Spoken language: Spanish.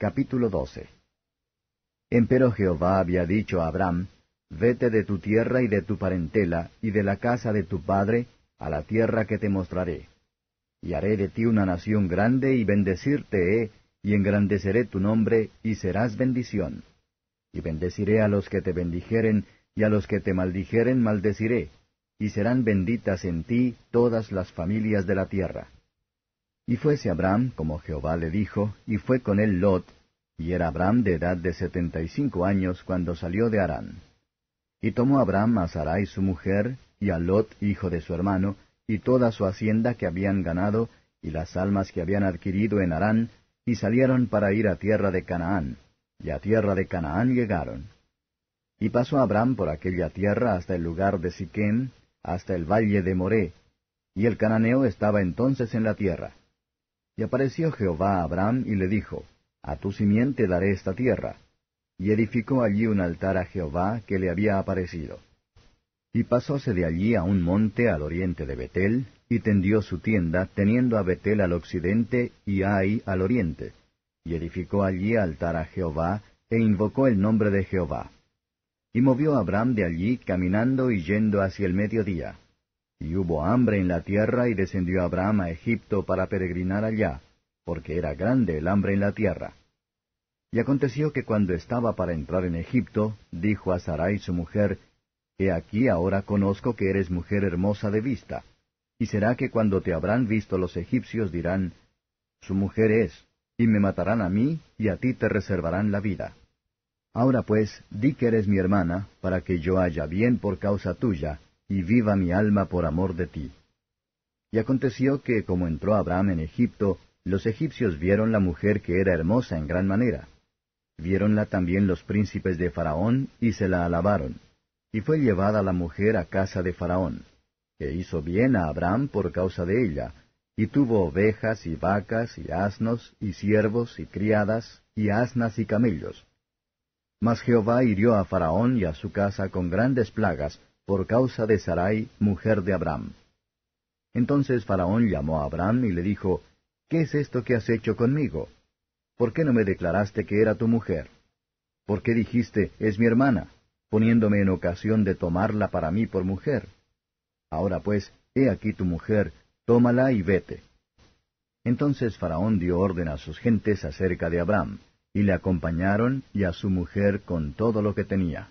Capítulo 12 Empero Jehová había dicho a Abraham, Vete de tu tierra y de tu parentela, y de la casa de tu padre, a la tierra que te mostraré. Y haré de ti una nación grande, y bendecirte he, eh, y engrandeceré tu nombre, y serás bendición. Y bendeciré a los que te bendijeren, y a los que te maldijeren maldeciré, y serán benditas en ti todas las familias de la tierra. Y fuese Abraham como Jehová le dijo, y fue con él Lot, y era Abraham de edad de setenta y cinco años cuando salió de Harán. Y tomó Abraham a Sarai su mujer, y a Lot, hijo de su hermano, y toda su hacienda que habían ganado, y las almas que habían adquirido en Harán, y salieron para ir a tierra de Canaán, y a tierra de Canaán llegaron. Y pasó Abraham por aquella tierra hasta el lugar de Siquén, hasta el valle de Moré, y el cananeo estaba entonces en la tierra. Y apareció Jehová a Abraham y le dijo, A tu simiente daré esta tierra. Y edificó allí un altar a Jehová que le había aparecido. Y pasóse de allí a un monte al oriente de Betel, y tendió su tienda, teniendo a Betel al occidente y a Ai al oriente. Y edificó allí altar a Jehová, e invocó el nombre de Jehová. Y movió Abraham de allí caminando y yendo hacia el mediodía, y hubo hambre en la tierra y descendió Abraham a Egipto para peregrinar allá, porque era grande el hambre en la tierra. Y aconteció que cuando estaba para entrar en Egipto, dijo a Sarai su mujer, He aquí ahora conozco que eres mujer hermosa de vista. Y será que cuando te habrán visto los egipcios dirán, Su mujer es, y me matarán a mí, y a ti te reservarán la vida. Ahora pues, di que eres mi hermana, para que yo haya bien por causa tuya, y viva mi alma por amor de ti. Y aconteció que, como entró Abraham en Egipto, los egipcios vieron la mujer que era hermosa en gran manera. Viéronla también los príncipes de Faraón, y se la alabaron. Y fue llevada la mujer a casa de Faraón, que hizo bien a Abraham por causa de ella, y tuvo ovejas y vacas y asnos y siervos y criadas y asnas y camellos. Mas Jehová hirió a Faraón y a su casa con grandes plagas, por causa de Sarai, mujer de Abraham. Entonces Faraón llamó a Abraham y le dijo, ¿Qué es esto que has hecho conmigo? ¿Por qué no me declaraste que era tu mujer? ¿Por qué dijiste, es mi hermana, poniéndome en ocasión de tomarla para mí por mujer? Ahora pues, he aquí tu mujer, tómala y vete. Entonces Faraón dio orden a sus gentes acerca de Abraham, y le acompañaron y a su mujer con todo lo que tenía.